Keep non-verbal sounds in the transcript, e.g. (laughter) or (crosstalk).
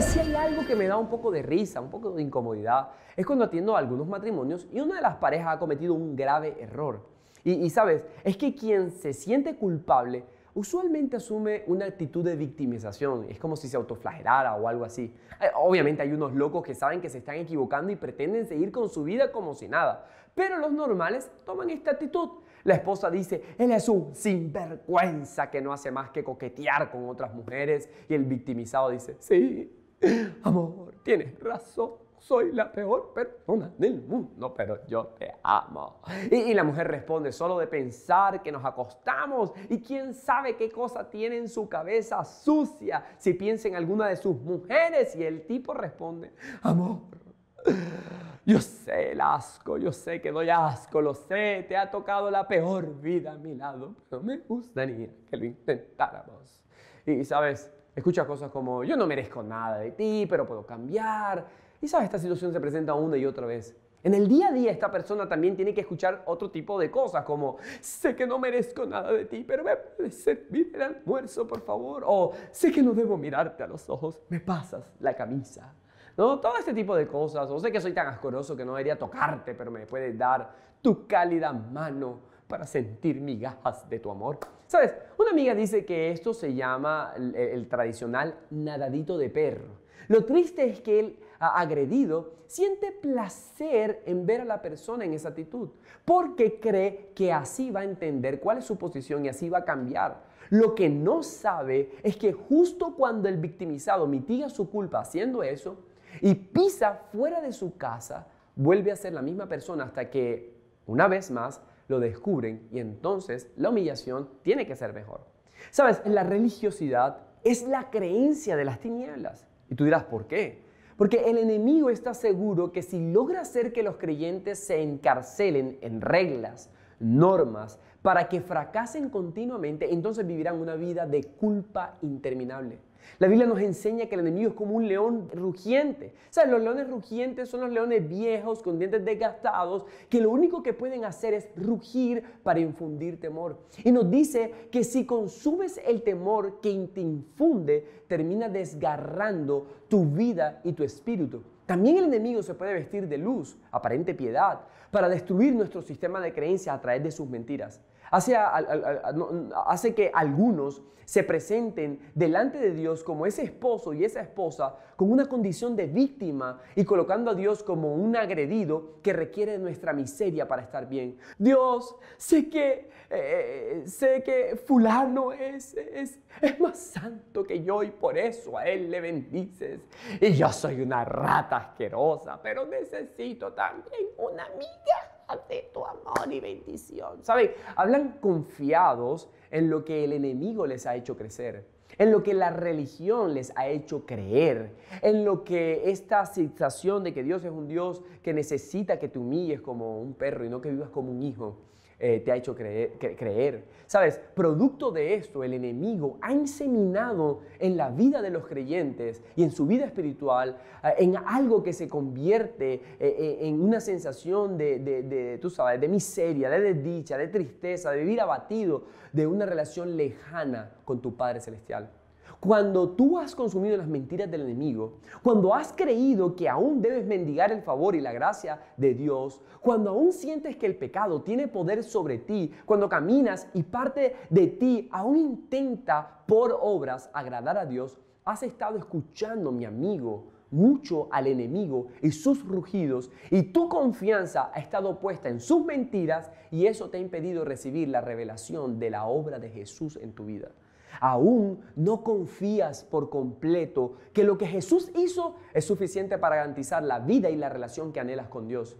Si hay algo que me da un poco de risa, un poco de incomodidad, es cuando atiendo a algunos matrimonios y una de las parejas ha cometido un grave error. Y, y sabes, es que quien se siente culpable usualmente asume una actitud de victimización. Es como si se autoflagelara o algo así. Eh, obviamente hay unos locos que saben que se están equivocando y pretenden seguir con su vida como si nada. Pero los normales toman esta actitud. La esposa dice, él es un sinvergüenza que no hace más que coquetear con otras mujeres. Y el victimizado dice, sí, amor, tienes razón soy la peor persona del mundo, pero yo te amo. Y, la mujer responde, solo de pensar que nos acostamos y quién sabe qué cosa tiene en su cabeza sucia, si piensa en alguna de sus mujeres. Y el tipo responde, amor, (laughs) Yo sé el asco, yo sé que doy asco, lo sé, te ha tocado la peor vida a mi lado, pero me gustaría que lo intentáramos. Y sabes, escuchas cosas como, yo no merezco nada de ti, pero puedo cambiar. Y sabes, esta situación se presenta una y otra vez. En el día a día esta persona también tiene que escuchar otro tipo de cosas como, sé que no merezco nada de ti, pero me puedes servir el almuerzo, por favor. O sé que no debo mirarte a los ojos, me pasas la camisa. ¿no? Todo este tipo de cosas. O sé que soy tan asqueroso que no debería tocarte, pero me puedes dar tu cálida mano para sentir migajas de tu amor. ¿Sabes? Una amiga dice que esto se llama el, tradicional nadadito de perro. Lo triste es que el agredido siente placer en ver a la persona en esa actitud, porque cree que así va a entender cuál es su posición y así va a cambiar. Lo que no sabe es que justo cuando el victimizado mitiga su culpa haciendo eso, y pisa fuera de su casa, vuelve a ser la misma persona hasta que, una vez más, lo descubren y entonces la humillación tiene que ser mejor. Sabes, la religiosidad es la creencia de las tinieblas. Y tú dirás, ¿por qué? Porque el enemigo está seguro que si logra hacer que los creyentes se encarcelen en reglas, normas, para que fracasen continuamente, entonces vivirán una vida de culpa interminable. La Biblia nos enseña que el enemigo es como un león rugiente. O sea, los leones rugientes son los leones viejos, con dientes desgastados, que lo único que pueden hacer es rugir para infundir temor. Y nos dice que si consumes el temor que te infunde, termina desgarrando tu vida y tu espíritu. También el enemigo se puede vestir de luz, aparente piedad, para destruir nuestro sistema de creencia a través de sus mentiras hace, hace que algunos se presenten delante de Dios como ese esposo y esa esposa con una condición de víctima y colocando a Dios como un agredido que requiere nuestra miseria para estar bien. Dios, sé que, eh, eh, sé que fulano es, es, es más santo que yo y por eso a él le bendices. Y yo soy una rata asquerosa, pero necesito también una amiga de tu amor y bendición. ¿Saben? Hablan confiados en lo que el enemigo les ha hecho crecer, en lo que la religión les ha hecho creer, en lo que esta sensación de que Dios es un Dios que necesita que te humilles como un perro y no que vivas como un hijo. Eh, te ha hecho creer, creer. Sabes, producto de esto, el enemigo ha inseminado en la vida de los creyentes y en su vida espiritual eh, en algo que se convierte eh, en una sensación de, de, de, tú sabes, de miseria, de desdicha, de tristeza, de vivir abatido, de una relación lejana con tu Padre Celestial. Cuando tú has consumido las mentiras del enemigo, cuando has creído que aún debes mendigar el favor y la gracia de Dios, cuando aún sientes que el pecado tiene poder sobre ti, cuando caminas y parte de ti aún intenta por obras agradar a Dios, has estado escuchando, mi amigo, mucho al enemigo y sus rugidos y tu confianza ha estado puesta en sus mentiras y eso te ha impedido recibir la revelación de la obra de Jesús en tu vida. Aún no confías por completo que lo que Jesús hizo es suficiente para garantizar la vida y la relación que anhelas con Dios.